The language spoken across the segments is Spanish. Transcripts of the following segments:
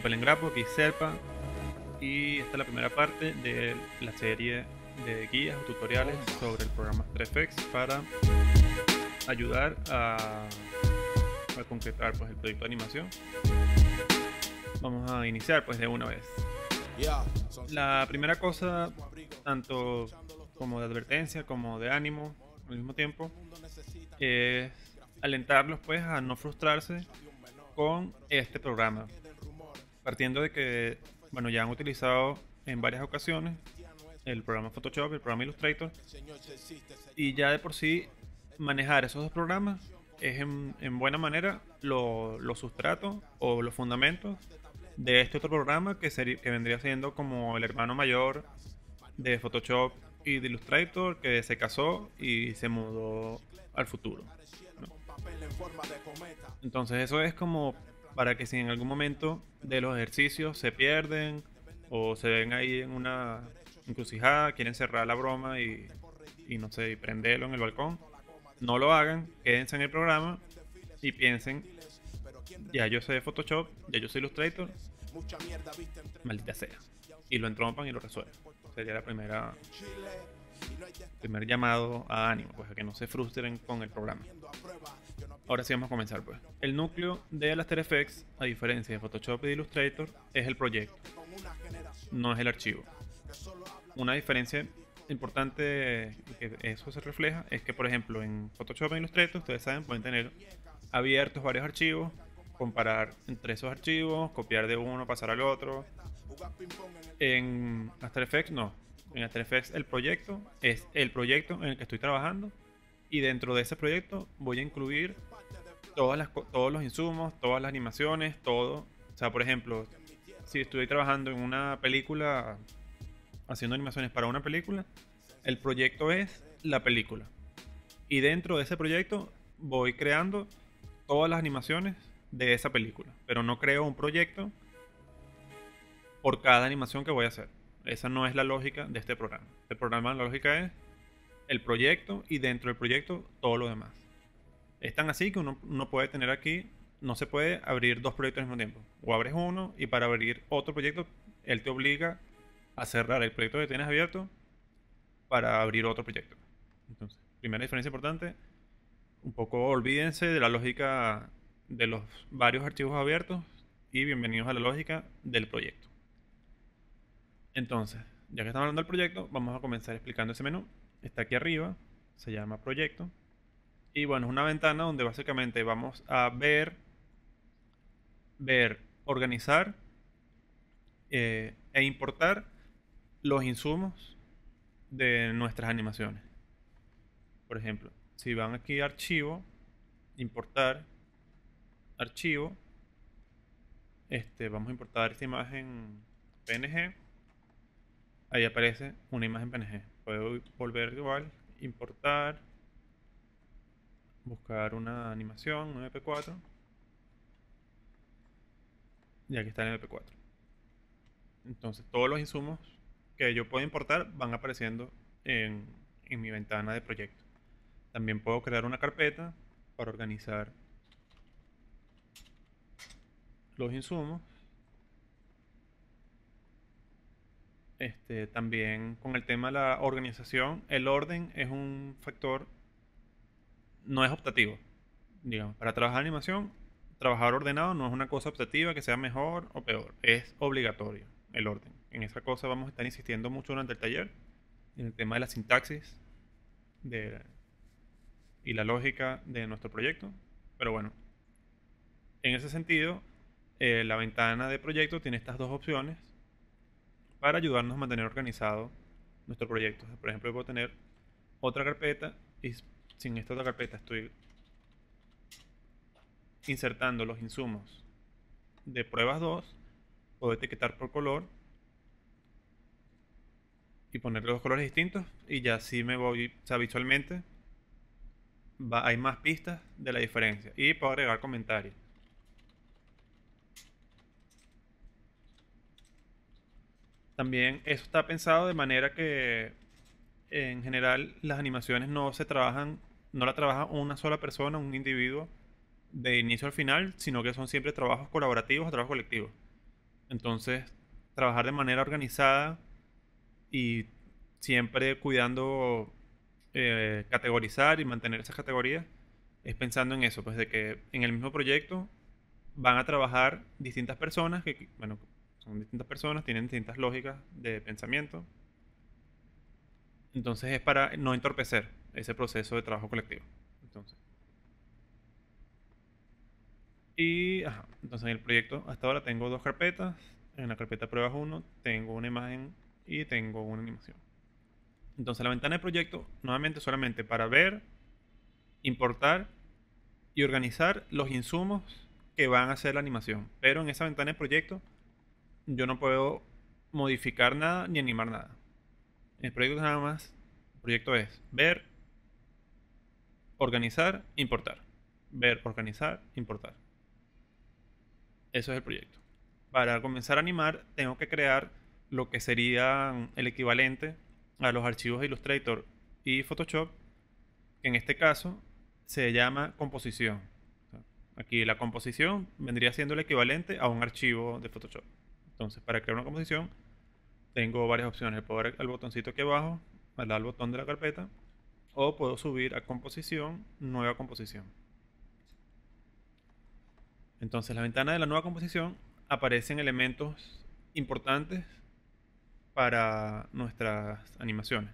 El Palengrapo, Y esta es la primera parte de la serie de guías o tutoriales sobre el programa Strefex para ayudar a, a concretar pues, el proyecto de animación. Vamos a iniciar pues de una vez. La primera cosa, tanto como de advertencia como de ánimo al mismo tiempo, es alentarlos pues a no frustrarse con este programa partiendo de que, bueno, ya han utilizado en varias ocasiones el programa Photoshop, el programa Illustrator, y ya de por sí manejar esos dos programas es en, buena manera los sustratos o los fundamentos de este otro programa que, sería, que vendría siendo como el hermano mayor de Photoshop y de Illustrator que se casó y se mudó al futuro. Entonces eso es como para que si en algún momento de los ejercicios se pierden o se ven ahí en una encrucijada, quieren cerrar la broma y, no sé, y prenderlo en el balcón, no lo hagan, quédense en el programa y piensen, ya yo sé Photoshop, ya yo sé Illustrator, maldita sea. Y lo entrompan y lo resuelven. Sería la primera primer llamado a ánimo, pues a que no se frustren con el programa. Ahora sí vamos a comenzar pues. El núcleo de After Effects, a diferencia de Photoshop y Illustrator, es el proyecto, no es el archivo. Una diferencia importante que eso se refleja es que, por ejemplo, en Photoshop e Illustrator, ustedes saben, pueden tener abiertos varios archivos, comparar entre esos archivos, copiar de uno, pasar al otro. En After Effects no. En After Effects el proyecto es el proyecto en el que estoy trabajando y dentro de ese proyecto voy a incluir todos los insumos, todas las animaciones, todo. O sea, por ejemplo, si estoy trabajando en una película, haciendo animaciones para una película, el proyecto es la película. Y dentro de ese proyecto voy creando todas las animaciones de esa película. Pero no creo un proyecto por cada animación que voy a hacer. Esa no es la lógica de este programa. El programa, la lógica es el proyecto y dentro del proyecto todo lo demás. Es tan así que uno, no puede tener aquí, no se puede abrir dos proyectos al mismo tiempo. O abres uno y para abrir otro proyecto, él te obliga a cerrar el proyecto que tienes abierto para abrir otro proyecto. Entonces, primera diferencia importante, un poco olvídense de la lógica de los varios archivos abiertos y bienvenidos a la lógica del proyecto. Entonces, ya que estamos hablando del proyecto, vamos a comenzar explicando ese menú. Está aquí arriba, se llama proyecto. Y bueno, es una ventana donde básicamente vamos a ver, ver, organizar eh, e importar los insumos de nuestras animaciones. Por ejemplo, si van aquí a archivo, importar, archivo, este, vamos a importar esta imagen PNG. Ahí aparece una imagen PNG. Puedo volver igual, importar, buscar una animación, un MP4. Y aquí está el MP4. Entonces todos los insumos que yo puedo importar van apareciendo en, mi ventana de proyecto. También puedo crear una carpeta para organizar los insumos. Este, también con el tema de la organización, el orden es un factor no es optativo. Digamos, para trabajar animación, trabajar ordenado no es una cosa optativa que sea mejor o peor, es obligatorio el orden. En esa cosa vamos a estar insistiendo mucho durante el taller, en el tema de la sintaxis y la lógica de nuestro proyecto. Pero bueno, en ese sentido, eh, la ventana de proyecto tiene estas dos opciones para ayudarnos a mantener organizado nuestro proyecto. Por ejemplo, puedo tener otra carpeta y sin esta otra carpeta estoy insertando los insumos de pruebas 2, puedo etiquetar por color y ponerle dos colores distintos y ya si me voy, habitualmente visualmente hay más pistas de la diferencia y puedo agregar comentarios. También eso está pensado de manera que en general las animaciones no se trabajan no la trabaja una sola persona, un individuo, de inicio al final, sino que son siempre trabajos colaborativos o trabajos colectivos. Entonces, trabajar de manera organizada y siempre cuidando eh, categorizar y mantener esas categorías es pensando en eso, pues de que en el mismo proyecto van a trabajar distintas personas, que bueno, son distintas personas, tienen distintas lógicas de pensamiento. Entonces es para no entorpecer, ese proceso de trabajo colectivo. Entonces. Y, entonces en el proyecto hasta ahora tengo dos carpetas. En la carpeta pruebas 1 tengo una imagen y tengo una animación. Entonces la ventana de proyecto, nuevamente solamente para ver, importar y organizar los insumos que van a hacer la animación. Pero en esa ventana de proyecto yo no puedo modificar nada ni animar nada. El proyecto nada más, el proyecto es ver, organizar, importar. Ver, organizar, importar. Eso es el proyecto. Para comenzar a animar, tengo que crear lo que sería el equivalente a los archivos de Illustrator y Photoshop. En este caso, se llama composición. Aquí la composición vendría siendo el equivalente a un archivo de Photoshop. Entonces, para crear una composición, tengo varias opciones. el puedo botoncito aquí abajo, al botón de la carpeta o puedo subir a composición, nueva composición. Entonces, la ventana de la nueva composición aparecen elementos importantes para nuestras animaciones.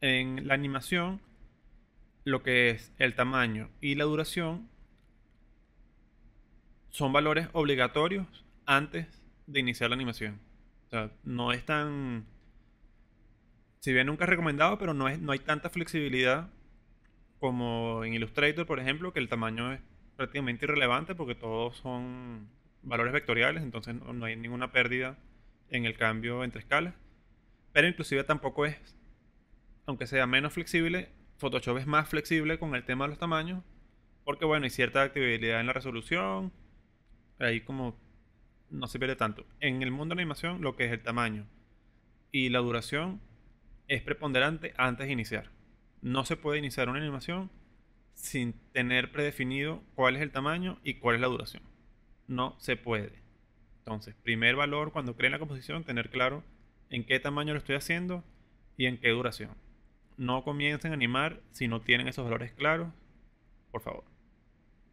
En la animación, lo que es el tamaño y la duración son valores obligatorios antes de iniciar la animación. O sea, no es tan si bien nunca es recomendado, pero no, es, no hay tanta flexibilidad como en Illustrator, por ejemplo, que el tamaño es prácticamente irrelevante porque todos son valores vectoriales, entonces no, hay ninguna pérdida en el cambio entre escalas. Pero inclusive tampoco es, aunque sea menos flexible, Photoshop es más flexible con el tema de los tamaños, porque bueno, hay cierta actividad en la resolución, ahí como no se pierde tanto. En el mundo de la animación, lo que es el tamaño y la duración es preponderante antes de iniciar. No se puede iniciar una animación sin tener predefinido cuál es el tamaño y cuál es la duración. No se puede. Entonces, primer valor cuando creen la composición, tener claro en qué tamaño lo estoy haciendo y en qué duración. No comiencen a animar si no tienen esos valores claros, por favor.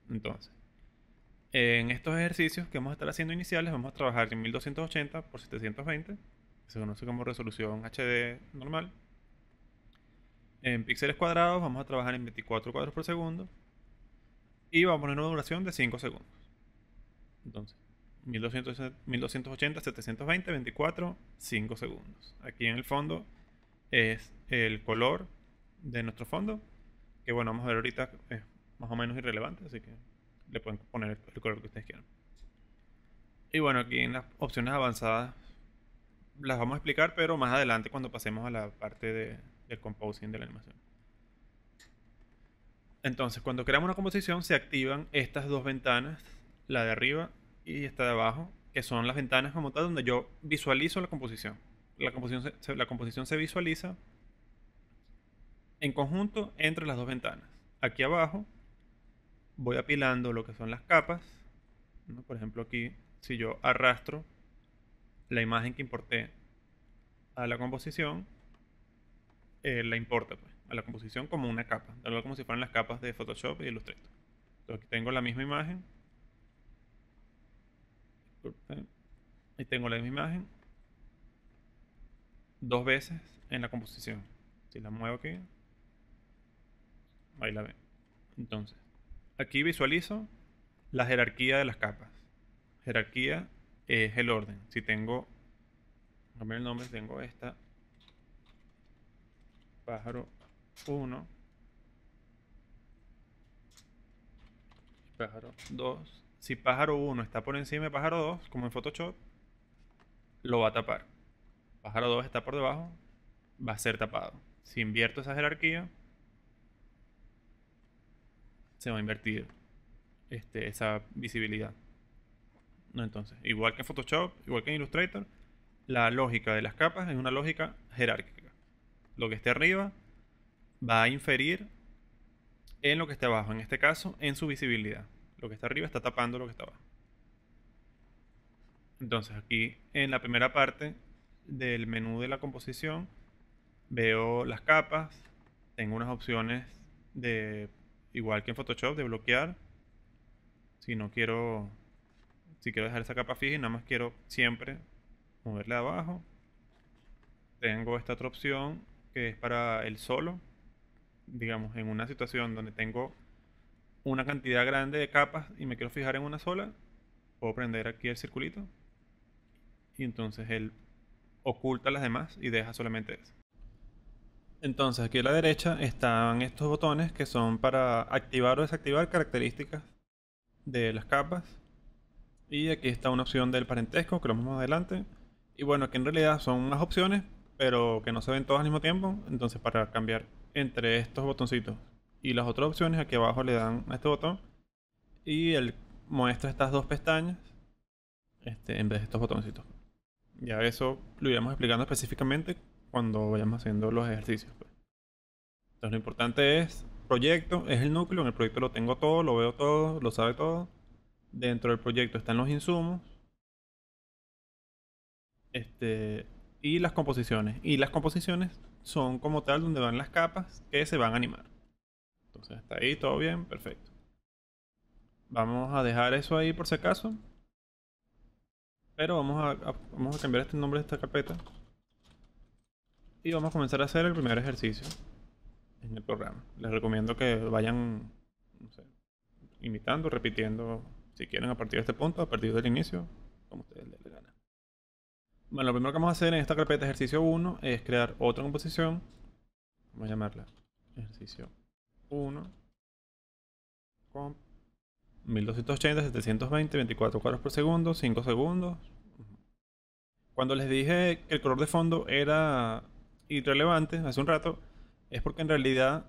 Entonces, en estos ejercicios que vamos a estar haciendo iniciales, vamos a trabajar en 1280 por 720 se conoce como resolución HD normal. En píxeles cuadrados vamos a trabajar en 24 cuadros por segundo y vamos a poner una duración de 5 segundos. Entonces, 1200, 1280, 720, 24, 5 segundos. Aquí en el fondo es el color de nuestro fondo, que bueno, vamos a ver ahorita, es más o menos irrelevante, así que le pueden poner el color que ustedes quieran. Y bueno, aquí en las opciones avanzadas las vamos a explicar, pero más adelante cuando pasemos a la parte de, del composing de la animación. Entonces, cuando creamos una composición, se activan estas dos ventanas, la de arriba y esta de abajo, que son las ventanas como tal donde yo visualizo la composición. La composición se, la composición se visualiza en conjunto entre las dos ventanas. Aquí abajo voy apilando lo que son las capas. Por ejemplo, aquí si yo arrastro la imagen que importé a la composición, eh, la importa pues, a la composición como una capa, darlo como si fueran las capas de Photoshop y Illustrator. Entonces aquí tengo la misma imagen. Y tengo la misma imagen dos veces en la composición. Si la muevo aquí, ahí la Entonces, aquí visualizo la jerarquía de las capas. Jerarquía es el orden. Si tengo Cambiar el nombre, tengo esta. Pájaro 1. Pájaro 2. Si pájaro 1 está por encima de pájaro 2, como en Photoshop, lo va a tapar. Pájaro 2 está por debajo, va a ser tapado. Si invierto esa jerarquía, se va a invertir este, esa visibilidad. No, entonces, igual que en Photoshop, igual que en Illustrator, la lógica de las capas es una lógica jerárquica. Lo que esté arriba va a inferir en lo que esté abajo, en este caso, en su visibilidad. Lo que está arriba está tapando lo que está abajo. Entonces aquí en la primera parte del menú de la composición veo las capas, tengo unas opciones de, igual que en Photoshop, de bloquear. Si no quiero, si quiero dejar esa capa fija y nada más quiero siempre moverle abajo. Tengo esta otra opción que es para el solo. Digamos, en una situación donde tengo una cantidad grande de capas y me quiero fijar en una sola, puedo prender aquí el circulito. Y entonces él oculta las demás y deja solamente esa. Entonces aquí a la derecha están estos botones que son para activar o desactivar características de las capas. Y aquí está una opción del parentesco que lo vemos adelante. Y bueno, aquí en realidad son unas opciones, pero que no se ven todas al mismo tiempo. Entonces para cambiar entre estos botoncitos y las otras opciones, aquí abajo le dan a este botón y él muestra estas dos pestañas este, en vez de estos botoncitos. Ya eso lo iremos explicando específicamente cuando vayamos haciendo los ejercicios. Pues. Entonces lo importante es proyecto, es el núcleo, en el proyecto lo tengo todo, lo veo todo, lo sabe todo. Dentro del proyecto están los insumos, este, y las composiciones. Y las composiciones son como tal donde van las capas que se van a animar. Entonces está ahí, todo bien, perfecto. Vamos a dejar eso ahí por si acaso. Pero vamos a, vamos a cambiar este nombre de esta carpeta. Y vamos a comenzar a hacer el primer ejercicio en el programa. Les recomiendo que vayan imitando, repitiendo, si quieren, a partir de este punto, a partir del inicio, como ustedes le bueno, lo primero que vamos a hacer en esta carpeta ejercicio 1 es crear otra composición. Vamos a llamarla ejercicio 1. Comp 1280, 720, 24 cuadros por segundo, 5 segundos. Cuando les dije que el color de fondo era irrelevante hace un rato, es porque en realidad,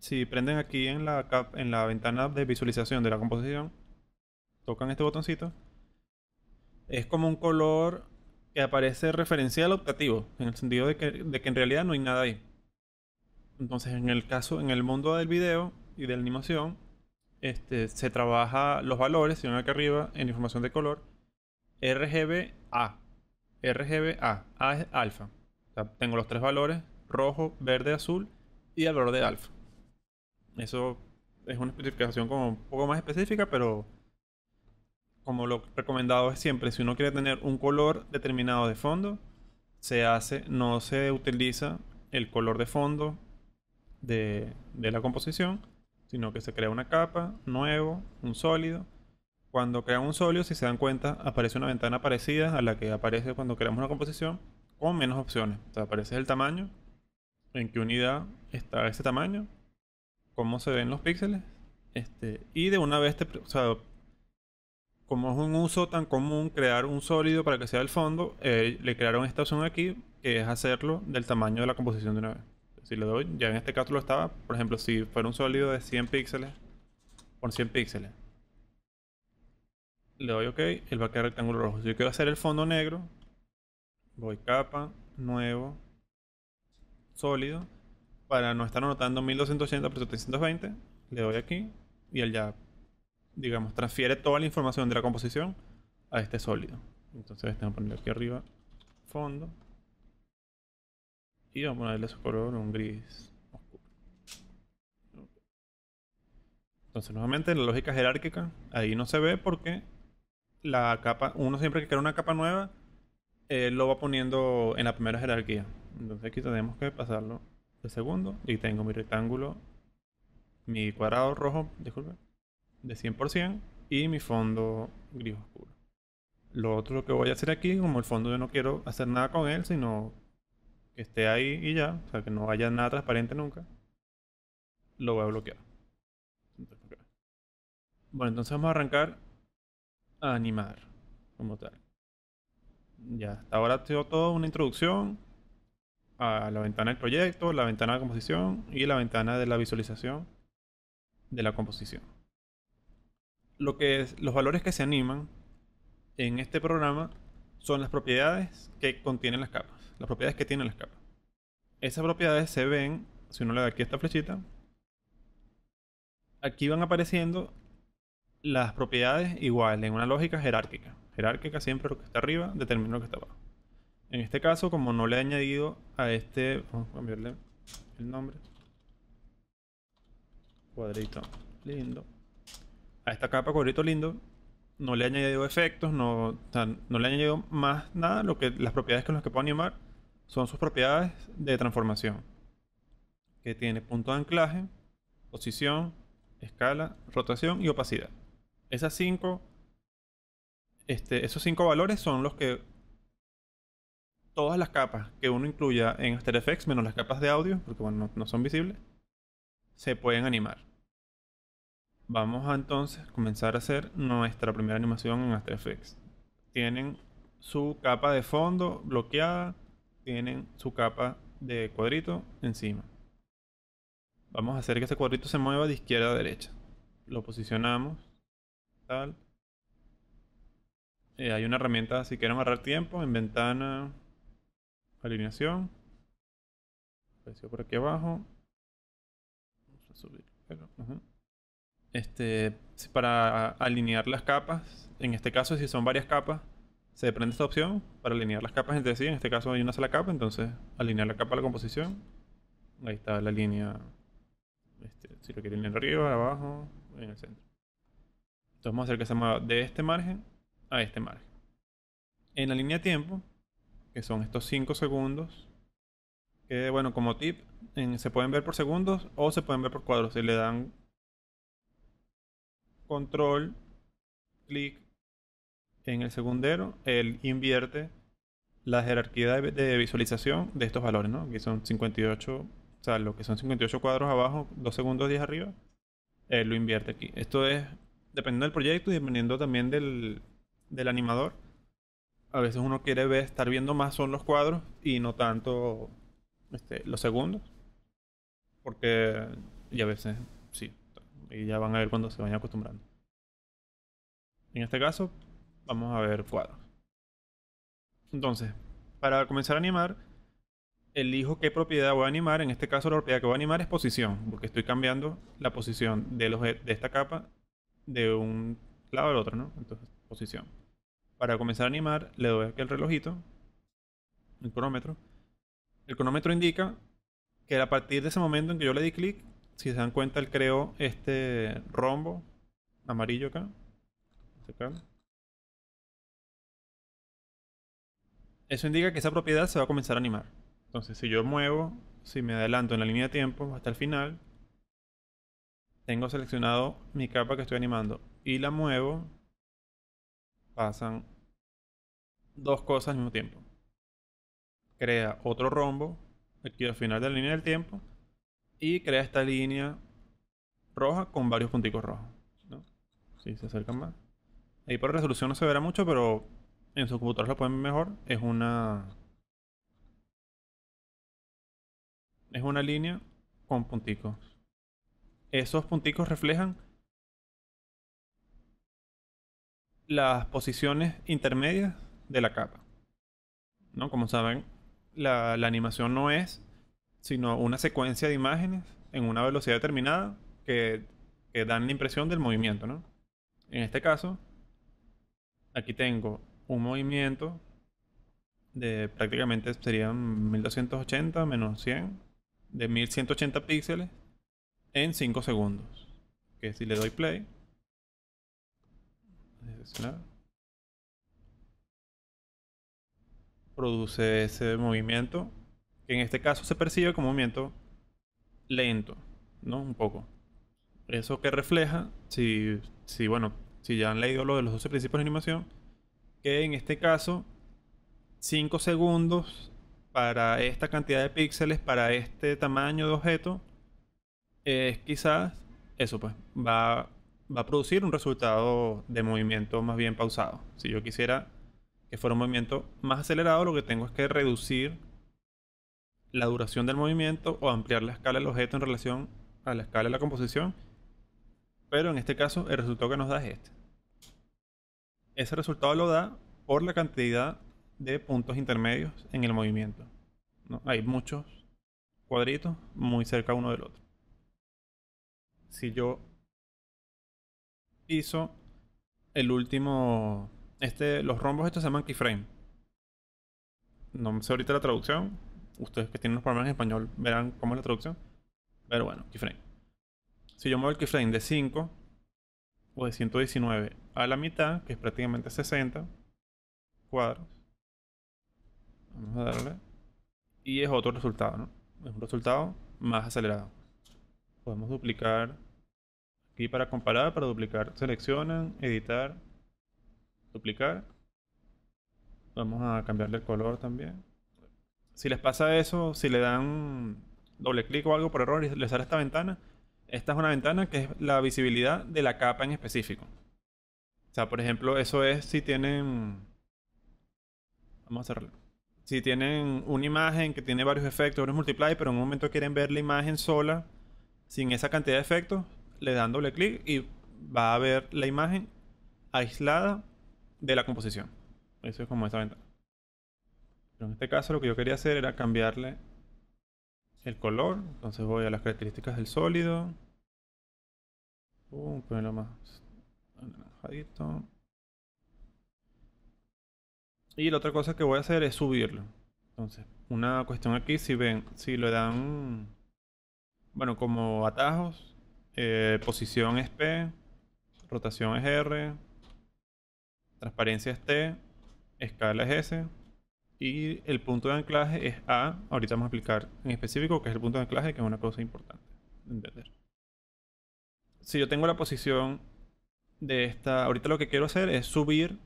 si prenden aquí en la, en la ventana de visualización de la composición, tocan este botoncito, es como un color que aparece referencial optativo, en el sentido de que, de que en realidad no hay nada ahí. Entonces, en el caso, en el mundo del video y de la animación, este, se trabaja los valores, si uno acá arriba, en información de color, RGBA. RGBA, A es alfa. tengo los tres valores, rojo, verde, azul y el valor de alfa. Eso es una especificación como un poco más específica, pero como lo recomendado es siempre, si uno quiere tener un color determinado de fondo, se hace, no se utiliza el color de fondo de, la composición, sino que se crea una capa, nuevo, un sólido. Cuando crea un sólido, si se dan cuenta, aparece una ventana parecida a la que aparece cuando creamos una composición, con menos opciones. O aparece el tamaño, en qué unidad está ese tamaño, cómo se ven los píxeles, este, y de una vez como es un uso tan común crear un sólido para que sea el fondo, eh, le crearon esta opción aquí, que es hacerlo del tamaño de la composición de una vez. Si le doy, ya en este caso lo estaba, por ejemplo, si fuera un sólido de 100 píxeles, por 100 píxeles. Le doy OK, el va a quedar rectángulo rojo. Si yo quiero hacer el fondo negro, voy capa, nuevo, sólido. Para no estar anotando 1280 por 720, le doy aquí y él ya digamos, transfiere toda la información de la composición a este sólido. Entonces, tengo que poner aquí arriba fondo. Y vamos a ponerle su color un gris oscuro. Entonces, nuevamente, en la lógica jerárquica ahí no se ve porque la capa, uno siempre que crea una capa nueva, lo va poniendo en la primera jerarquía. Entonces, aquí tenemos que pasarlo de segundo. Y tengo mi rectángulo, mi cuadrado rojo, disculpe de 100% y mi fondo gris oscuro. Lo otro que voy a hacer aquí, como el fondo yo no quiero hacer nada con él, sino que esté ahí y ya, o sea que no haya nada transparente nunca, lo voy a bloquear. Bueno, entonces vamos a arrancar a animar como tal. Ya, hasta ahora tengo todo una introducción a la ventana del proyecto, la ventana de composición y la ventana de la visualización de la composición que los valores que se animan en este programa son las propiedades que contienen las capas, las propiedades que tienen las capas. Esas propiedades se ven, si uno le da aquí esta flechita, aquí van apareciendo las propiedades iguales, en una lógica jerárquica. Jerárquica siempre lo que está arriba determina lo que está abajo. En este caso, como no le he añadido a este, vamos a cambiarle el nombre, cuadrito lindo a esta capa cuadrito Lindo no le añadido efectos, no, le sea, no le añadido más nada. Lo que, las propiedades con las que puedo animar son sus propiedades de transformación. Que tiene punto de anclaje, posición, escala, rotación y opacidad. Esas cinco, este, esos cinco valores son los que todas las capas que uno incluya en After Effects, menos las capas de audio, porque bueno, no son visibles, se pueden animar vamos a entonces comenzar a hacer nuestra primera animación en After Effects. Tienen su capa de fondo bloqueada, tienen su capa de cuadrito encima. Vamos a hacer que ese cuadrito se mueva de izquierda a derecha. Lo posicionamos. Tal. Eh, hay una herramienta si quieren ahorrar tiempo en ventana, alineación. Apareció por aquí abajo. Vamos a subir este, para alinear las capas. En este caso, si son varias capas, se prende esta opción para alinear las capas entre sí. En este caso hay una sola capa, entonces alinear la capa a la composición. Ahí está la línea, este, si lo quieren arriba, abajo, en el centro. Entonces vamos a hacer que se mueva de este margen a este margen. En la línea de tiempo, que son estos 5 segundos, que bueno, como tip, se pueden ver por segundos o se pueden ver por cuadros. Si le dan control, clic en el segundero, él invierte la jerarquía de, visualización de estos valores, ¿no? Que son 58, o sea, lo que son 58 cuadros abajo, 2 segundos 10 arriba, él lo invierte aquí. Esto es dependiendo del proyecto y dependiendo también del, del animador. A veces uno quiere estar viendo más son los cuadros y no tanto este, los segundos. Porque, y a veces y ya van a ver cuando se vayan acostumbrando. En este caso, vamos a ver cuadros. Entonces, para comenzar a animar, elijo qué propiedad voy a animar. En este caso, la propiedad que voy a animar es posición, porque estoy cambiando la posición de, esta capa de un lado al otro, ¿no? Entonces, posición. Para comenzar a animar, le doy aquí el relojito, el cronómetro. El cronómetro indica que a partir de ese momento en que yo le di clic, si se dan cuenta, él creó este rombo amarillo acá. Este Eso indica que esa propiedad se va a comenzar a animar. Entonces, si yo muevo, si me adelanto en la línea de tiempo hasta el final, tengo seleccionado mi capa que estoy animando y la muevo, pasan dos cosas al mismo tiempo. Crea otro rombo aquí al final de la línea del tiempo y crea esta línea roja con varios punticos rojos. Si se acercan más. Ahí por resolución no se verá mucho, pero en sus computadores lo pueden ver mejor. Es una. Es una línea con punticos. Esos punticos reflejan las posiciones intermedias de la capa. ¿No? Como saben, la animación no es sino una secuencia de imágenes en una velocidad determinada que, dan la impresión del movimiento, ¿no? En este caso, aquí tengo un movimiento de prácticamente serían 1280 menos 100 de 1180 píxeles en 5 segundos. Que si le doy play, produce ese movimiento en este caso se percibe como movimiento lento, ¿no? Un poco. Eso que refleja, si, si bueno, si ya han leído lo de los 12 principios de animación, que en este caso, 5 segundos para esta cantidad de píxeles, para este tamaño de objeto, es quizás eso, pues, va, va a producir un resultado de movimiento más bien pausado. Si yo quisiera que fuera un movimiento más acelerado, lo que tengo es que reducir la duración del movimiento o ampliar la escala del objeto en relación a la escala de la composición, pero en este caso el resultado que nos da es este. Ese resultado lo da por la cantidad de puntos intermedios en el movimiento. ¿no? Hay muchos cuadritos muy cerca uno del otro. Si yo hizo el último. Este, los rombos estos se llaman keyframe. No sé ahorita la traducción, ustedes que tienen los problemas en español verán cómo es la traducción. Pero bueno, keyframe. Si yo muevo el keyframe de 5 o de 119 a la mitad, que es prácticamente 60 cuadros, vamos a darle, y es otro resultado, ¿no? Es un resultado más acelerado. Podemos duplicar aquí para comparar, para duplicar, seleccionan, editar, duplicar. Vamos a cambiarle el color también si les pasa eso, si le dan doble clic o algo por error y les sale esta ventana, esta es una ventana que es la visibilidad de la capa en específico. O sea, por ejemplo, eso es si tienen... Vamos a hacerlo. Si tienen una imagen que tiene varios efectos, varios multiply, pero en un momento quieren ver la imagen sola, sin esa cantidad de efectos, le dan doble clic y va a ver la imagen aislada de la composición. Eso es como esta ventana. Pero en este, este caso lo que yo quería hacer era cambiarle el color. Entonces voy a las características del sólido. ponerlo más anaranjadito. Y la otra cosa que voy a hacer es subirlo. Entonces, una cuestión aquí, si ven, si le dan, bueno, como atajos, eh, posición es P, rotación es R, transparencia es T, escala es S. Y el punto de anclaje es A, ahorita vamos a explicar en específico qué es el punto de anclaje, que es una cosa importante entender. Si yo tengo la posición de esta, ahorita lo que quiero hacer es subir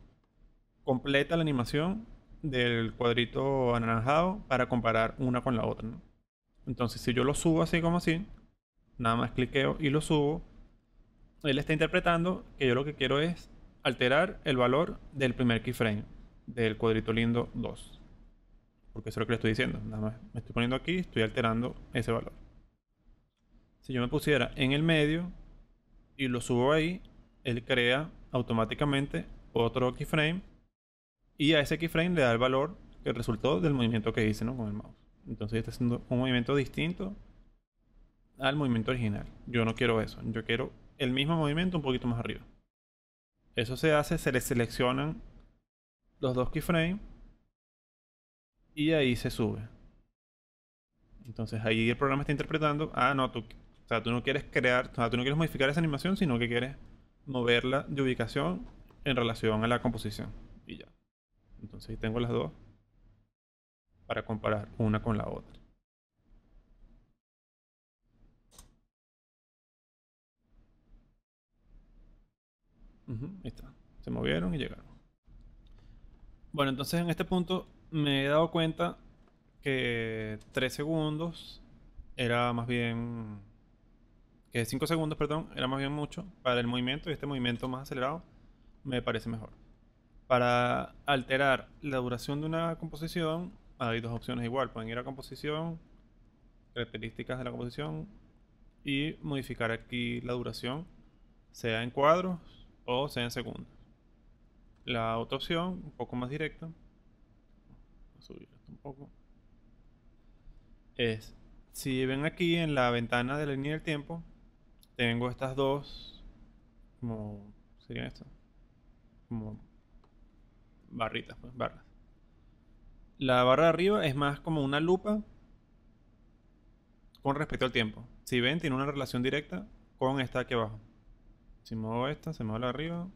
completa la animación del cuadrito anaranjado para comparar una con la otra. Entonces, si yo lo subo así como así, nada más cliqueo y lo subo, él está interpretando que yo lo que quiero es alterar el valor del primer keyframe del cuadrito lindo 2. Porque eso es lo que le estoy diciendo. Nada más me estoy poniendo aquí, estoy alterando ese valor. Si yo me pusiera en el medio y lo subo ahí, él crea automáticamente otro keyframe y a ese keyframe le da el valor que resultó del movimiento que hice ¿no? con el mouse. Entonces está haciendo un movimiento distinto al movimiento original. Yo no quiero eso. Yo quiero el mismo movimiento un poquito más arriba. Eso se hace, se le seleccionan los dos keyframes y ahí se sube. Entonces ahí el programa está interpretando, ah, no, tú, tú no quieres crear, tú no quieres modificar esa animación, sino que quieres moverla de ubicación en relación a la composición. Y ya. Entonces ahí tengo las dos para comparar una con la otra. ahí está. Se movieron y llegaron. Bueno, entonces en este punto me he dado cuenta que 3 segundos era más bien. que 5 segundos, perdón, era más bien mucho para el movimiento y este movimiento más acelerado me parece mejor. Para alterar la duración de una composición, hay dos opciones igual: pueden ir a composición, características de la composición y modificar aquí la duración, sea en cuadros o sea en segundos. La otra opción, un poco más directa, subir esto un poco. Es, si ven aquí en la ventana de la línea del tiempo, tengo estas dos, como serían estas, como barritas, pues, barras. La barra de arriba es más como una lupa con respecto al tiempo. Si ven, tiene una relación directa con esta aquí abajo. Si muevo esta, se mueve la arriba.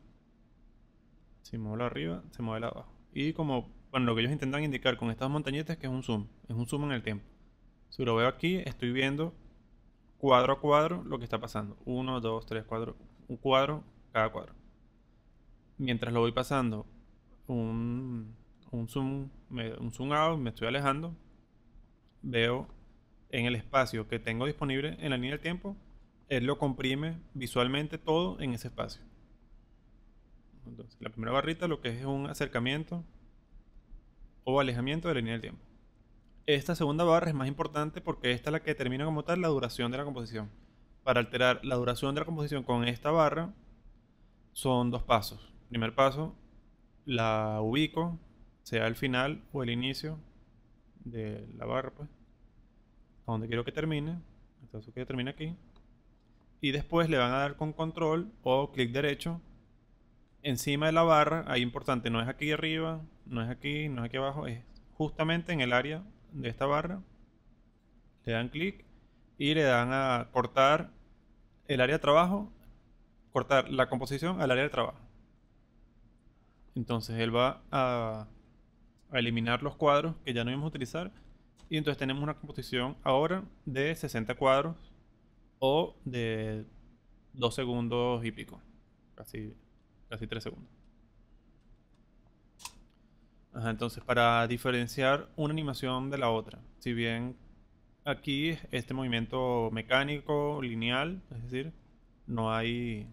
Si muevo la arriba, se mueve la abajo. Y como bueno, lo que ellos intentan indicar con estas montañitas es que es un zoom, es un zoom en el tiempo. Si lo veo aquí, estoy viendo cuadro a cuadro lo que está pasando. Uno, dos, tres, cuatro, un cuadro, cada cuadro. Mientras lo voy pasando, un, un, zoom, un zoom out, me estoy alejando, veo en el espacio que tengo disponible en la línea del tiempo, él lo comprime visualmente todo en ese espacio. la primera barrita lo que es, es un acercamiento o alejamiento de la línea del tiempo. Esta segunda barra es más importante porque esta es la que determina como tal la duración de la composición. Para alterar la duración de la composición con esta barra son dos pasos. Primer paso, la ubico, sea el final o el inicio de la barra, pues, donde quiero que termine. Entonces que termine aquí. Y después le van a dar con control o clic derecho encima de la barra, ahí importante, no es aquí arriba, no es aquí, no es aquí abajo, es justamente en el área de esta barra. Le dan clic y le dan a cortar el área de trabajo, cortar la composición al área de trabajo. Entonces él va a, eliminar los cuadros que ya no vamos a utilizar. Y entonces tenemos una composición ahora de 60 cuadros o de 2 segundos y pico casi 3 segundos. entonces, para diferenciar una animación de la otra, si bien aquí este movimiento mecánico, lineal, es decir, no hay,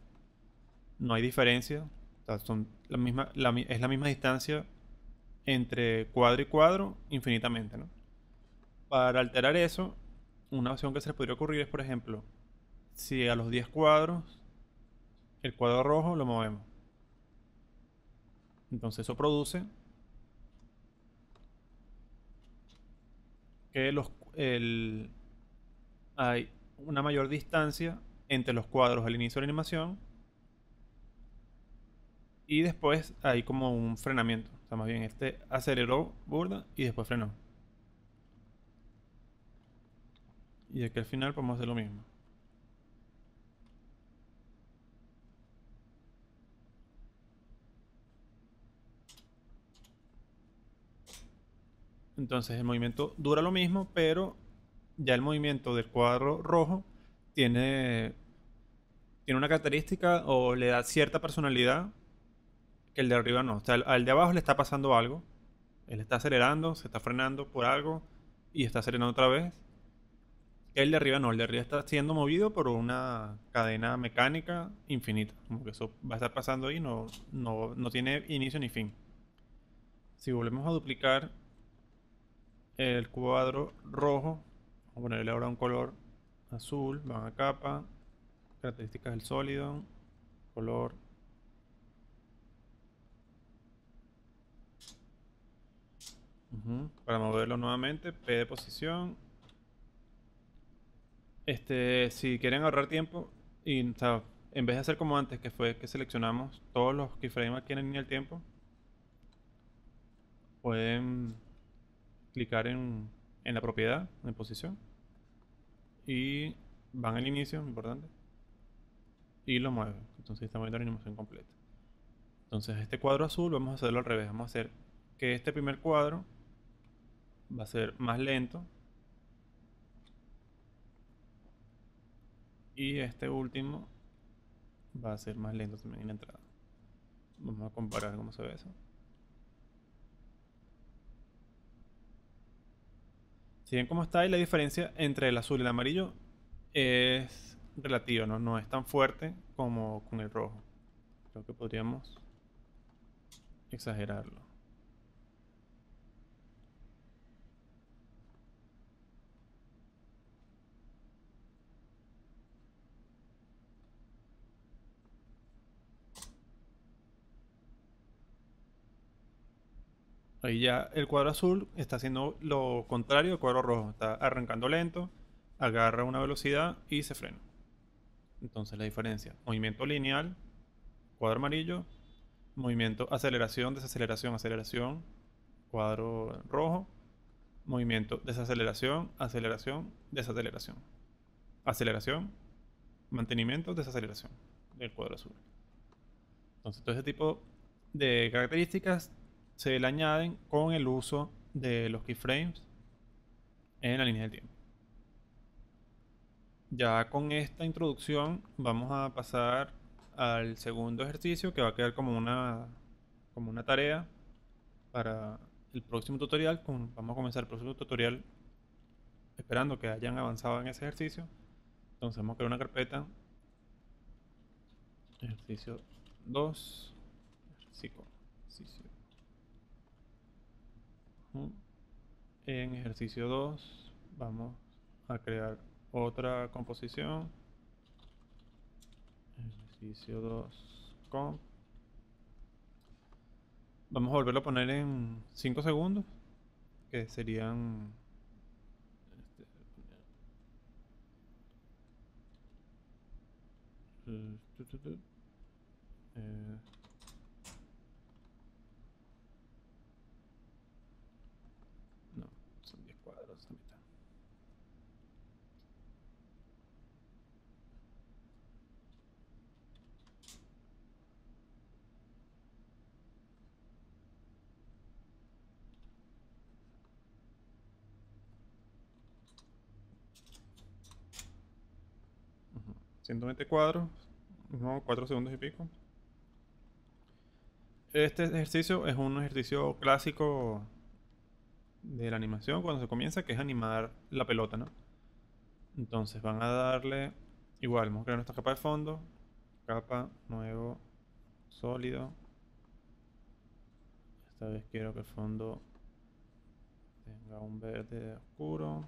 no hay diferencia, son la misma, es la misma distancia entre cuadro y cuadro infinitamente. ¿no? Para alterar eso, una opción que se les podría ocurrir es, por ejemplo, si a los 10 cuadros, el cuadro rojo lo movemos. Entonces eso produce que los, hay una mayor distancia entre los cuadros al inicio de la animación y después hay como un frenamiento. O sea, más bien este aceleró burda y después frenó. Y aquí al final podemos hacer lo mismo. Entonces el movimiento dura lo mismo, pero ya el movimiento del cuadro rojo tiene, tiene una característica o le da cierta personalidad que el de arriba no. O al, de abajo le está pasando algo. Él está acelerando, se está frenando por algo y está acelerando otra vez. El de arriba no, el de arriba está siendo movido por una cadena mecánica infinita. Como que eso va a estar pasando ahí, no, no, no tiene inicio ni fin. Si volvemos a duplicar el cuadro rojo, vamos a ponerle ahora un color azul, van a capa, características del sólido, color Para moverlo nuevamente, P de posición. Este, si quieren ahorrar tiempo, en vez de hacer como antes, que fue que seleccionamos todos los keyframes aquí en el tiempo, pueden clicar en, en la propiedad, en posición. Y van al inicio, importante. Y lo mueven. Entonces estamos viendo la animación completa. Entonces este cuadro azul vamos a hacerlo al revés. Vamos a hacer que este primer cuadro va a ser más lento. Y este último va a ser más lento también en la entrada. Vamos a comparar cómo se ve eso. si bien como está ahí, la diferencia entre el azul y el amarillo es relativa, ¿no? no es tan fuerte como con el rojo. Creo que podríamos exagerarlo. Ahí ya el cuadro azul está haciendo lo contrario del cuadro rojo. Está arrancando lento, agarra una velocidad y se frena. Entonces la diferencia, movimiento lineal, cuadro amarillo, movimiento aceleración, desaceleración, aceleración, cuadro rojo, movimiento desaceleración, aceleración, desaceleración. Aceleración, mantenimiento, desaceleración del cuadro azul. Entonces todo ese tipo de características se le añaden con el uso de los keyframes en la línea del tiempo. Ya con esta introducción vamos a pasar al segundo ejercicio que va a quedar como una, como una tarea para el próximo tutorial. Vamos a comenzar el próximo tutorial esperando que hayan avanzado en ese ejercicio. Entonces vamos a crear una carpeta. Ejercicio 2. Ejercicio en ejercicio 2 vamos a crear otra composición. Ejercicio 2 comp. Vamos a volverlo a poner en 5 segundos, que serían este, eh, 124, cuadros, 4 segundos y pico. Este ejercicio es un ejercicio clásico de la animación cuando se comienza, que es animar la pelota, Entonces van a darle igual, vamos a crear nuestra capa de fondo, capa, nuevo, sólido. Esta vez quiero que el fondo tenga un verde oscuro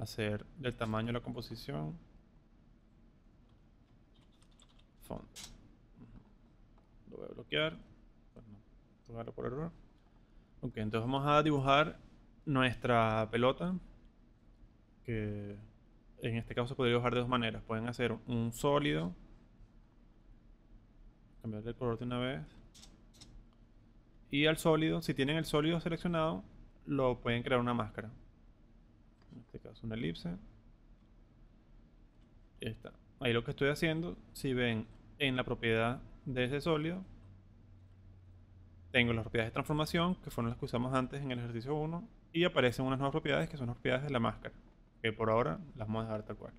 hacer del tamaño de la composición font. Lo voy a bloquear. por error. Ok, entonces vamos a dibujar nuestra pelota. Que en este caso se podría dibujar de dos maneras. Pueden hacer un sólido. Cambiarle el color de una vez. Y al sólido, si tienen el sólido seleccionado, lo pueden crear una máscara en este caso una elipse. ahí está. Ahí lo que estoy haciendo, si ven en la propiedad de ese sólido, tengo las propiedades de transformación, que fueron las que usamos antes en el ejercicio 1, y aparecen unas nuevas propiedades que son las propiedades de la máscara, que por ahora las vamos a dejar tal cual.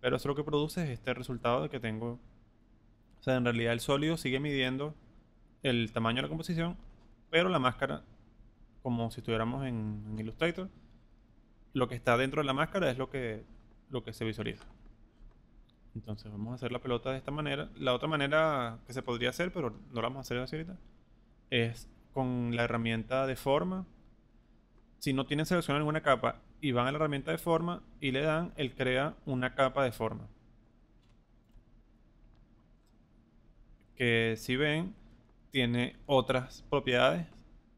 Pero eso lo que produce es este resultado de que tengo, o sea, en realidad el sólido sigue midiendo el tamaño de la composición, pero la máscara, como si estuviéramos en Illustrator, lo que está dentro de la máscara es lo que, lo que se visualiza. Entonces vamos a hacer la pelota de esta manera. La otra manera que se podría hacer, pero no la vamos a hacer así ahorita, es con la herramienta de forma. Si no tienen seleccionada ninguna capa y van a la herramienta de forma y le dan, él crea una capa de forma. Que si ven, tiene otras propiedades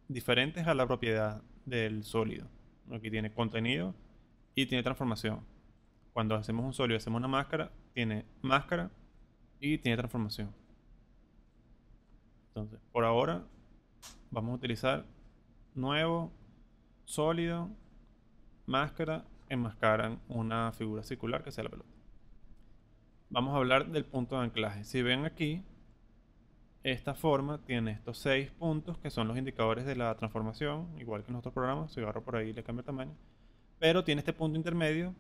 diferentes a la propiedad del sólido. Aquí tiene contenido y tiene transformación. Cuando hacemos un sólido y hacemos una máscara, tiene máscara y tiene transformación. Entonces, por ahora vamos a utilizar nuevo, sólido, máscara, enmascaran una figura circular que sea la pelota. Vamos a hablar del punto de anclaje. Si ven aquí, esta forma tiene estos seis puntos que son los indicadores de la transformación, igual que en otros programas, si agarro por ahí le cambio el tamaño, pero tiene este punto intermedio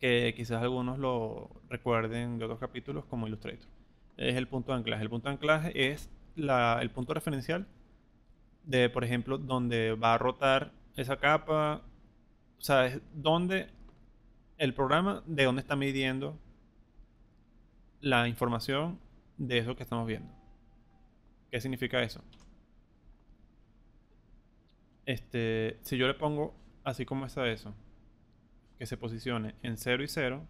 que quizás algunos lo recuerden de otros capítulos como Illustrator. Es el punto de anclaje. El punto de anclaje es la, el punto referencial de, por ejemplo, donde va a rotar esa capa, o sea, es donde el programa, de dónde está midiendo la información de eso que estamos viendo. ¿Qué significa eso? Este, si yo le pongo así como está eso, que se posicione en 0 y 0,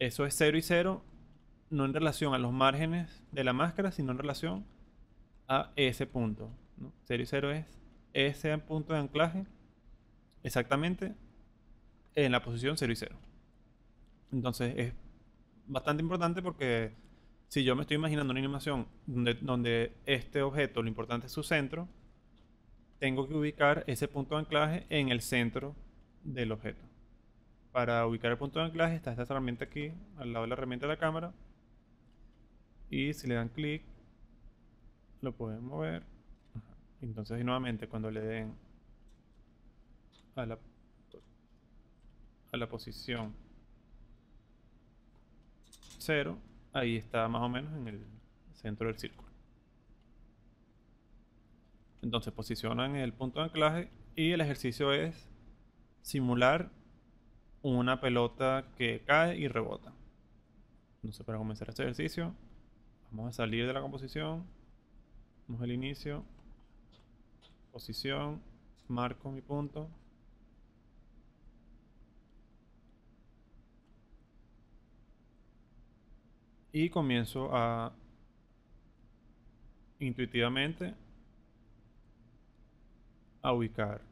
eso es 0 y 0 no en relación a los márgenes de la máscara, sino en relación a ese punto. 0 y 0 es ese punto de anclaje exactamente en la posición 0 y 0. Entonces es bastante importante porque si yo me estoy imaginando una animación donde, este objeto, lo importante es su centro, tengo que ubicar ese punto de anclaje en el centro del objeto. Para ubicar el punto de anclaje está esta herramienta aquí, al lado de la herramienta de la cámara. Y si le dan clic, lo pueden mover. Entonces, nuevamente, cuando le den a la, a la posición cero, ahí está más o menos en el centro del círculo. Entonces posicionan el punto de anclaje y el ejercicio es simular una pelota que cae y rebota. Entonces para comenzar este ejercicio vamos a salir de la composición, vamos al inicio, posición, marco mi punto, y comienzo a intuitivamente a ubicar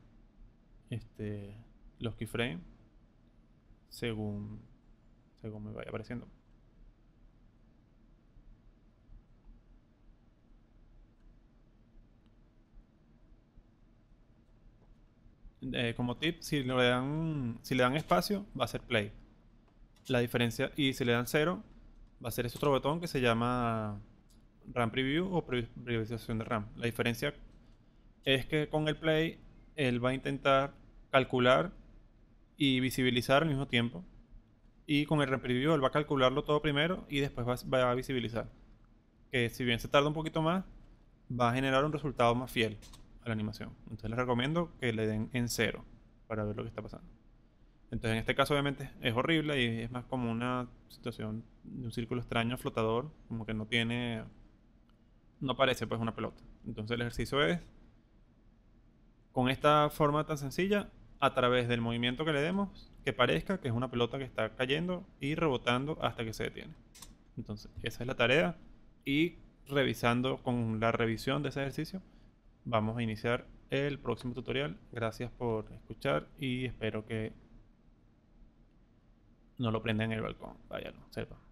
este, los keyframes según, según me vaya apareciendo. Eh, como tip, si le, dan, si le dan espacio, va a ser play. La diferencia, y si le dan cero, va a ser ese otro botón que se llama RAM Preview o Priorización de RAM. La diferencia es que con el Play él va a intentar calcular y visibilizar al mismo tiempo. Y con el RAM Preview él va a calcularlo todo primero y después va, va a visibilizar. Que si bien se tarda un poquito más, va a generar un resultado más fiel a la animación. Entonces les recomiendo que le den en cero para ver lo que está pasando. Entonces en este caso obviamente es horrible y es más como una situación de un círculo extraño flotador, como que no tiene, no parece pues una pelota. Entonces el ejercicio es, con esta forma tan sencilla, a través del movimiento que le demos, que parezca que es una pelota que está cayendo y rebotando hasta que se detiene. Entonces esa es la tarea y revisando con la revisión de ese ejercicio, vamos a iniciar el próximo tutorial. Gracias por escuchar y espero que no lo prenden en el balcón, vaya, no sepa.